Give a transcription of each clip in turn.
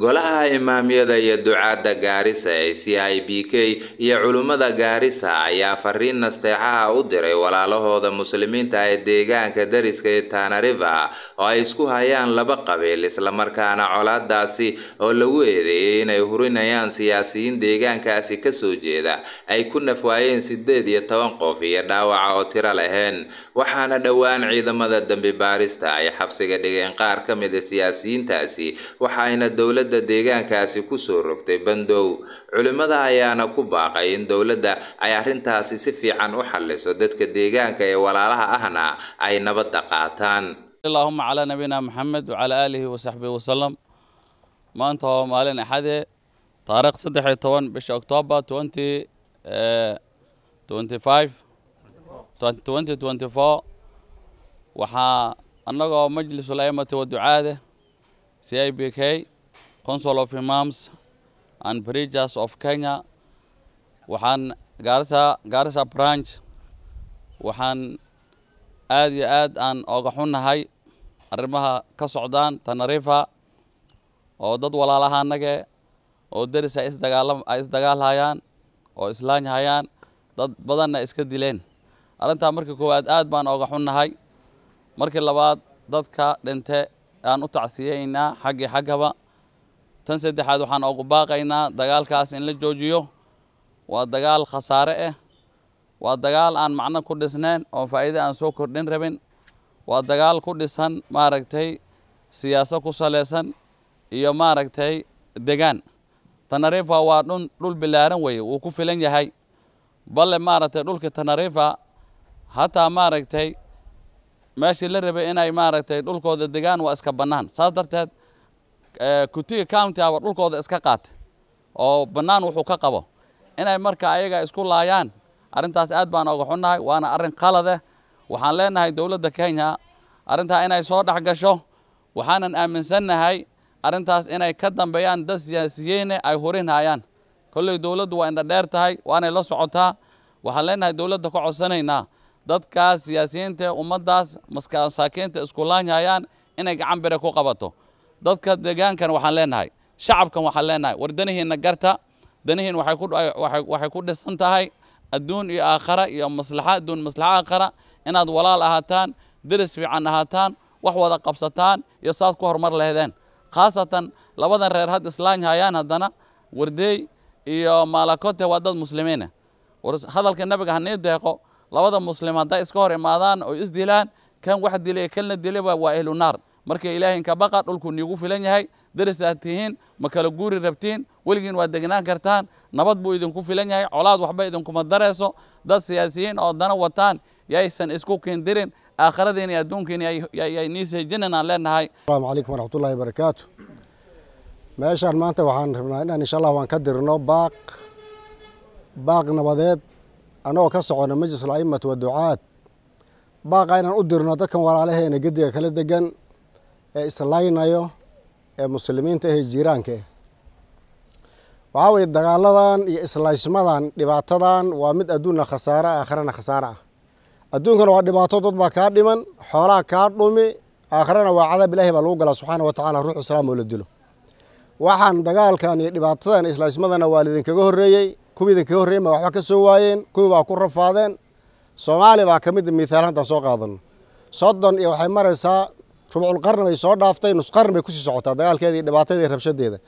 golaha imaamyada iyo ducaadda gaarisa ee c i b k iyo culimmada gaarisa ayaa fariin nasteexaha u diray walaalahooda muslimiinta ee deegaanka dariska ee tanariva oo ay isku hayaan laba qabiil islamarkaana colaadaasi oo lagu eedeeyay inay hurinayaan siyaasiyiin deegaankaasi kasoo jeeda ay ku nafwaayeen sideed iyo toban qof iyo dhaawaca oo tiro lahayn waxaana dhowaan ciidamada dambi baarista ay xabsiga dhigeen qaar ka mida ah siyaasiyiintaasi waxaayna dowlada dowladda deegaankaasi kusoo rogtay bandow culimmada ayaana ku baaqay in dowladda ay arrintaasi si fiican u xalliso dadka deegaanka ee walaalaha ahna ay nabadda qaataan allahuma calaa nabiyina maxamed wacalaa aalihi wasaxbihi wasalam maanta waa maalin axade taariikh saddex iyo toban bisha oktoobar eh, twenty twenty five twenty twenty four waxaa annagoo majlisul aimati wa ducaade c i b k consul of Imams and Preachers of Kenya waxaan gaarisa gaarisa branch waxaan aada iyo aad aan oga xunnahay arrimaha ka socdaan tanarifa oo dad walaalahaanage oo deris ay isdagaalam isdagaalhayaan oo islaanyahayaan dad badanna iska dileen arrintaa marka koowaad aad baan oga xunnahay markii labaad dadka dhinte aan u tacsiyeynaa xaggii xaggaba tan saddexaad waxaan ogu baaqaynaa dagaalkaas in la joojiyo waa dagaal khasaare ah waa dagaal aan macno ku dhisnayn oo faa'iido aan soo kordhin rabin waa dagaal ku dhisan maaragtay siyaaso ku saleysan iyo maaragtay degaan tanarifa waa dhun dhul bilaaran weeye wuu ku filan yahay balle maaragtay dhulka tanarifa hataa maaragtay meeshii la rabay inay maaragtay dhulkooda degaan waa iska bannaan saas darteed Eh, kutiga county aba dhulkooda iska qaata oo bannaan wuxuu ka qabo inay marka ayaga isku laayaan arrintaas aad baan oga xunnahay waana arrin qalade waxaan leenahay dowladda kenya arrintaa inay soo dhex gasho waxaanan aaminsannahay arrintaas inay ka dambeeyaan dad siyaasiyeyne ay hurinhayaan kolley dowladdu waa indha dheer tahay waanay la socotaa waxaan leenahay dowladda ka codsanaynaa dadkaas siyaasiyiinta ummaddaas masaakiinta isku laanyayaan inay gacan bire ku qabato dadka deegaankan waxaan leenahay shacabkan waxaan leenahay war danihiinna garta danihiin waxay ku dhisan tahay adduun iyo aakhara iyo maslaxa adduun maslaxa aakhara inaad walaal ahaataan deris fiican ahaataan wax wada qabsataan iyo saad ku horumar lehdeen khaasatan labadan reer had islaan hayaan haddana wardeey iyo maalakote waa dad muslimiina war hadalka nebiga hanii deeqo labada muslim hadday iska hor imaadaan oo isdilaan kan wax dilay kalna dilaba waa ehlunaar marka ilaahaynka baqa dhulku niigu filan yahay darisaad tihiin ma kala guuri rabtiin weligiin waad degnaan kartaan nabad buu idinku filan yahay colaad waxba idinkuma darayso dad siyaasiyiin oo dana wataan yaysan isku kindirin aakharadiina iyo adduunkiina yay niisayjinin aan leenahay asalaamu calaykum waraxmatullahi wabarakaatu meeshaan maanta waxaan rabnaa inaan insha allah waan ka dirno baaq baaq nabadeed annagoo ka socona majlis al a'imat wa ducaad baaqa inaan u dirno dadkan walaalaheena gediga kala degan ee islaynayo ee muslimiinta ahe jiiraanka ah waxaa weye dagaaladan iyo islaysmadan dhibaatadan waa mid adduunna khasaare ah, aakharana khasaare ah adduunkana waa dhibaato dad baa kaa dhiman xoolaha kaa dhumi aakharana waa cadaab ilaahi baa lagu galaa subxaana wa tacaala ruuxu islaam oo la dilo waxaan dagaalkan iyo dhibaatadan islaysmadana waa lidinkaga horreeyey kuwii idinkaga horreeyey ma waxba ka soo waayeen kuwii baa ku rafaadeen soomaaliya baa ka mid mihaal hantaan soo qaadano soddon iyo waxay maraysaa rubculqarni bay soo dhaaftay nusqarni bay kusii socotaa dagaalkeeda iyo rabshadeeda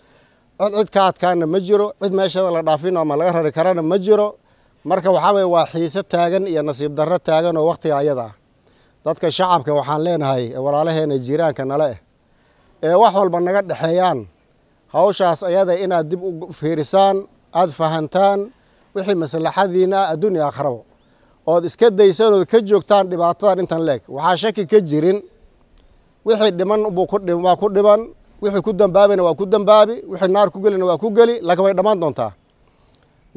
cid ka adkaana ma jiro cid meeshada la dhaafin ama laga rari karana ma jiro marka waxaa waa xiise taagan iyo nasiib darro taagan oo wakhtiga ayada ah dadka shacabka waxaan leenahay walaalaheena jiiraanka nale eh ee wax walba naga dhexeeyaan hawshaas ayada inaad dib u fiirisaan aad fahantaan wixii maslaxadiina ah adduun ood iska daysaan ood ka joogtaan dhibaatadan intan leeg waxaa shaki ka jirin wixii dhiman waa ku dhiman wixii ku dambaabayna waa ku dambaabi wixii naar ku gelina waa ku geli laakiin way dhammaan doontaa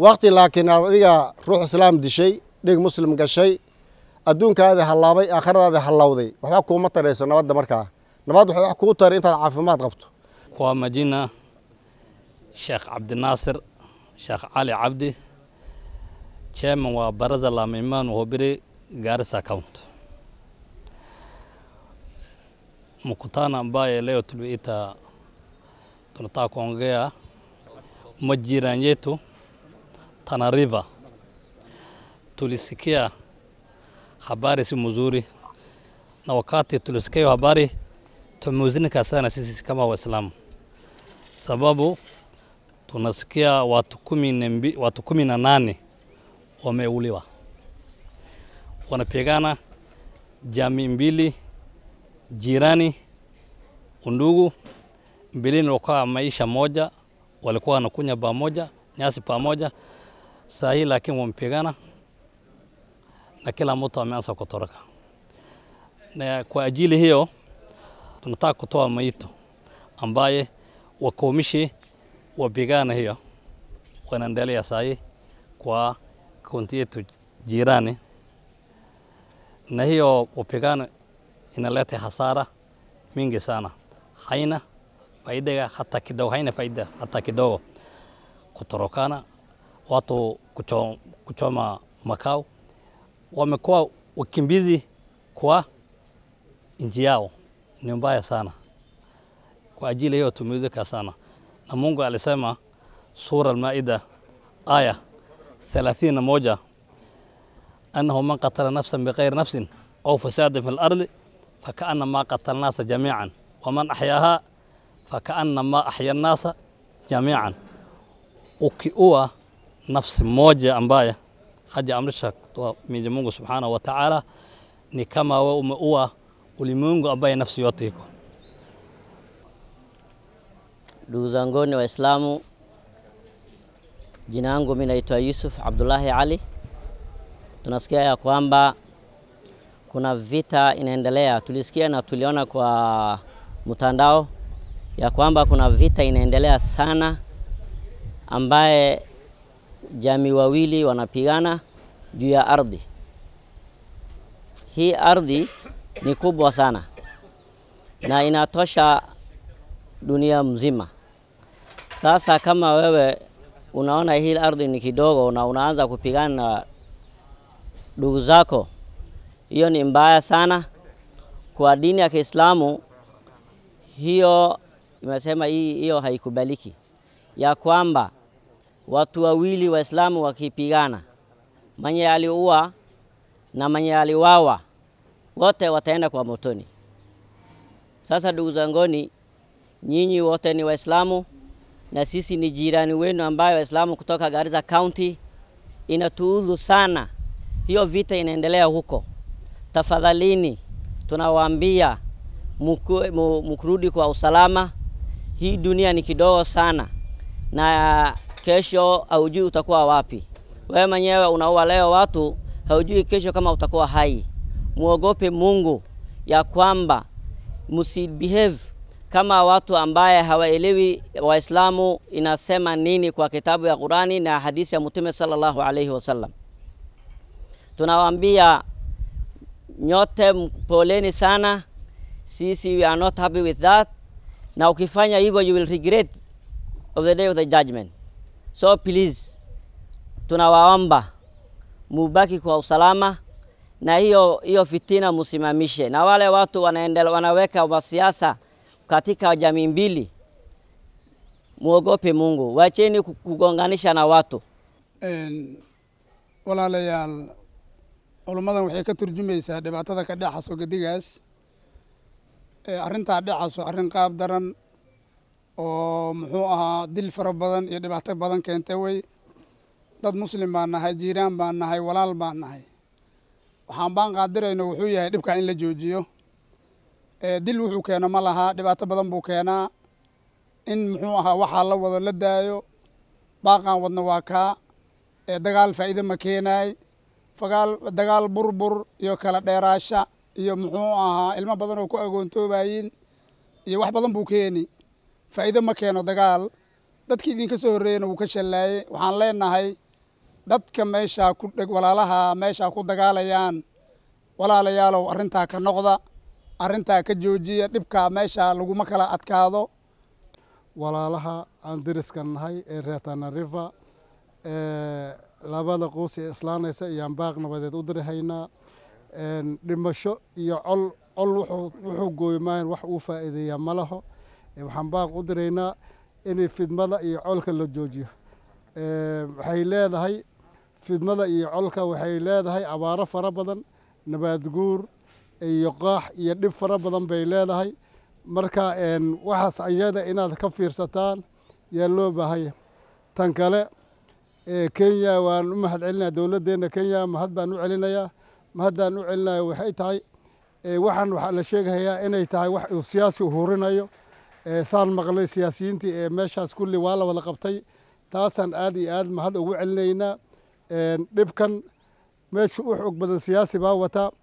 wakti laakiin adiga ruux islaam dishay dhig muslim gashay adduunkaadii hallaabay aakhiradaadii hallawday waxba kuuma tarayso nabadda markaa nabad waxay wax kuu taray intaad caafimaad qabto waa madina sheekh cabdinaasir sheekh cali cabdi chairman waa barada laamimaan wabiri gaarisa county mkutano ambaye leo tuliita tunataka kuongea majirani yetu Tana River. Tulisikia habari si mzuri, na wakati tulisikia habari tumehuzunika sana sisi kama Waislamu, sababu tunasikia watu kumi na mbili, watu kumi na nane wameuliwa, wanapigana jamii mbili jirani, undugu. mbilini walikuwa maisha moja, walikuwa wanakunya pamoja nyasi pamoja. Saa hii lakini wamepigana na kila mtu ameanza kutoroka, na kwa ajili hiyo tunataka kutoa maito ambaye wakomishi wapigana hiyo wanaendelea saa hii kwa kaunti yetu jirani, na hiyo wapigana inaleta hasara mingi sana, haina faida hata kidogo, haina faida hata kidogo. Kutorokana watu kuchoma, kuchoma makao, wamekuwa wakimbizi kwa nchi yao, ni mbaya sana. Kwa ajili hiyo tumeudhika sana, na Mungu alisema sura Al-Maida aya 31 annahu man qatala nafsan bighairi nafsin au fasada fil ardi فكأنما قتل الناس جميعا waman أحياها فكأنما أحيا الناس jamiican ukiua nafsi moja ambaye hajaamrisha kwa Mwenyezi Mungu Subhanahu wa Ta'ala, ni kama wewe umeua ulimwengu ambaye nafsi yote iko. Ndugu zanguni Waislamu, jina langu mimi naitwa Yusuf Abdullahi Ali. Tunasikia ya kwamba kuna vita inaendelea. Tulisikia na tuliona kwa mtandao ya kwamba kuna vita inaendelea sana, ambaye jamii wawili wanapigana juu ya ardhi. Hii ardhi ni kubwa sana na inatosha dunia mzima. Sasa kama wewe unaona hii ardhi ni kidogo na unaanza kupigana na ndugu zako hiyo ni mbaya sana kwa dini ya Kiislamu. Hiyo imesema hii, hiyo haikubaliki, ya kwamba watu wawili Waislamu wakipigana, manye aliua na manye aliwawa wote wataenda kwa motoni. Sasa ndugu zangoni, nyinyi wote ni Waislamu na sisi ni jirani wenu ambayo Waislamu kutoka Garissa County. Inatuudhu sana hiyo vita inaendelea huko tafadhalini, tunawaambia mkurudi kwa usalama. Hii dunia ni kidogo sana, na kesho haujui utakuwa wapi. Wewe mwenyewe unaua leo watu, haujui kesho kama utakuwa hai. Muogope Mungu ya kwamba msibehave kama watu ambaye hawaelewi Waislamu inasema nini kwa kitabu ya Qurani na hadithi ya Mtume sallallahu alaihi wasallam. Tunawaambia nyote poleni sana, sisi we are not happy with that, na ukifanya hivyo you will regret of the day of the judgment. So please, tunawaomba mubaki kwa usalama na hiyo hiyo fitina msimamishe, na wale watu wanaendelea wanaweka masiasa katika jamii mbili, muogope Mungu, wacheni kugonganisha na watu. walaalayaal culummadan waxay ka turjumaysaa dhibaatada ka dhexaso gedigaas arrintaa dhexaso arrin qaab daran oo muxuu ahaa dil fara badan iyo dhibaato badan keenta wey dad muslim baan nahay jiiraan baan nahay walaal baan nahay waxaan baan qaadirayno wuxuu yahay dhibkaa in la joojiyo dil wuxuu keeno ma lahaa dhibaato badan buu keenaa in muxuu ahaa waxaa la wado la daayo baaqaan wadno waa kaa dagaal faa'iido ma keenaay dagaal burbur iyo kala dheeraasha iyo muxuu ahaa ilmo badan oo ku agoontoobayin iyo wax badan buu keeni faa'iido ma keeno dagaal dadkii idinka soo horreeyena wuu ka shallaayey waxaan leenahay dadka meeshaa ku dheg walaalaha meeshaa ku dagaalayaan walaalayaalow arrintaa ka noqda arrintaa ka joojiya dhibkaa meeshaa laguma kala adkaado walaalaha aan deriskan nahay ee reetana river labada quus ee islaanaysa ayaan baaq nabadeed u dirahaynaa dhimasho iyo col col wuxuu gooyo maahan wax uu faa'iideeyaa ma laho waxaan baaq u diraynaa inay fidmada iyo colka la joojiyo waxay leedahay fidmada iyo colka waxay leedahay abaaro fara badan nabaad guur iyo qaax iyo dhib fara badan bay leedahay marka waxaas ayada inaad ka fiirsataan yaa loo baahaya tan kale kenya waan u mahad celinaya dowladdeena kenya mahad baan u celinayaa mahaddaan u celinaya waxay tahay waxaan waxaa la sheegayaa inay tahay wax uu siyaasi uhurinayo saan maqlay siyaasiyiintii ee meeshaas kulli waa la wada qabtay taasaan aada iyo aad mahad ugu celinaynaa dhibkan meesha u xoog badan siyaasi baa wataa